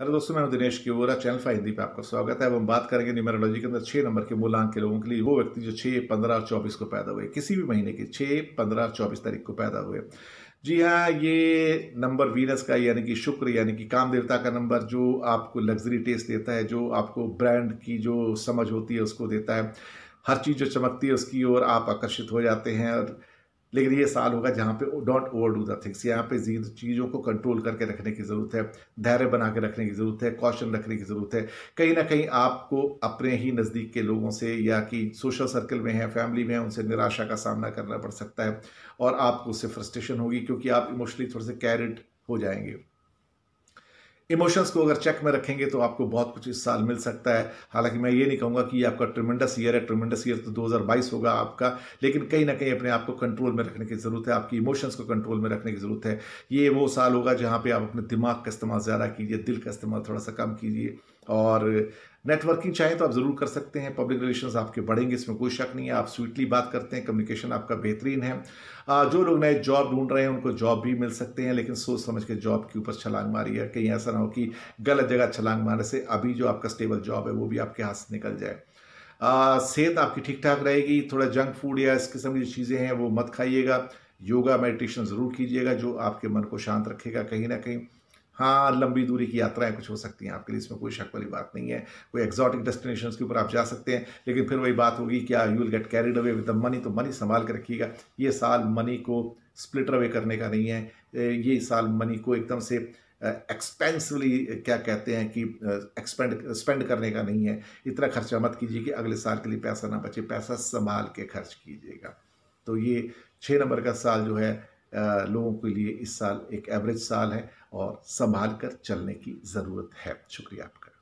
hello दोस्तों मैं दिनेश किवोरा चैनल फाइव हिंदी पे आपका स्वागत है अब हम बात करेंगे न्यूमरोलॉजी के अंदर छह नंबर के मूलांक के लोगों के लिए वो व्यक्ति जो छः पंद्रह और चौबीस को पैदा हुए किसी भी महीने के छः पंद्रह चौबीस तारीख को पैदा हुए जी हाँ ये नंबर वीनस का यानी कि शुक्र यानी कि काम देवता का नंबर जो आपको लग्जरी टेस्ट देता है जो आपको ब्रांड की जो समझ होती है उसको देता है हर चीज़ जो चमकती है उसकी ओर आप आकर्षित हो जाते हैं और लेकिन ये साल होगा जहाँ पे don't overdo the things यहाँ पे चीज़ों को कंट्रोल करके रखने की ज़रूरत है धैर्य बना के रखने की ज़रूरत है कौशन रखने की ज़रूरत है कहीं ना कहीं आपको अपने ही नज़दीक के लोगों से या कि सोशल सर्कल में है फैमिली में है उनसे निराशा का सामना करना पड़ सकता है और आपको उससे फ्रस्ट्रेशन होगी क्योंकि आप इमोशनली थोड़े से कैरिड हो जाएंगे इमोशंस को अगर चेक में रखेंगे तो आपको बहुत कुछ इस साल मिल सकता है हालांकि मैं ये नहीं कहूँगा कि ये आपका ट्रिमेंडस ईयर है ट्रिमेंडस ईयर तो 2022 होगा आपका लेकिन कहीं ना कहीं अपने आप को कंट्रोल में रखने की ज़रूरत है आपकी इमोशंस को कंट्रोल में रखने की ज़रूरत है ये वो साल होगा जहाँ पर आप अपने दिमाग का इस्तेमाल ज़्यादा कीजिए दिल का इस्तेमाल थोड़ा सा कम कीजिए और नेटवर्किंग चाहे तो आप ज़रूर कर सकते हैं पब्लिक रिलेशंस आपके बढ़ेंगे इसमें कोई शक नहीं है आप स्वीटली बात करते हैं कम्युनिकेशन आपका बेहतरीन है जो लोग नए जॉब ढूंढ रहे हैं उनको जॉब भी मिल सकते हैं लेकिन सोच समझ के जॉब के ऊपर छलांग मारी है कहीं ऐसा रहा हूँ कि गलत जगह छलांग मारने से अभी जो आपका स्टेबल जॉब है वो भी आपके हाथ से निकल जाए सेहत आपकी ठीक ठाक रहेगी थोड़ा जंक फूड या इस किस्म की चीज़ें हैं वो मत खाइएगा योगा मेडिटेशन ज़रूर कीजिएगा जो आपके मन को शांत रखेगा कहीं ना कहीं हाँ लंबी दूरी की यात्राएं कुछ हो सकती हैं आपके लिए इसमें कोई शक वाली बात नहीं है कोई एक्जॉटिक डेस्टिनेशन के ऊपर आप जा सकते हैं लेकिन फिर वही बात होगी क्या you will get carried away with money तो मनी संभाल के रखिएगा ये साल मनी को स्प्लिट अवे करने का नहीं है ये साल मनी को एकदम से एक्सपेंसिवली क्या कहते हैं कि एक्सपेंड स्पेंड करने का नहीं है इतना खर्चा मत कीजिए कि अगले साल के लिए पैसा ना बचे पैसा संभाल के खर्च कीजिएगा तो ये छः नंबर का साल जो है लोगों के लिए इस साल एक एवरेज साल है और संभाल कर चलने की ज़रूरत है शुक्रिया आपका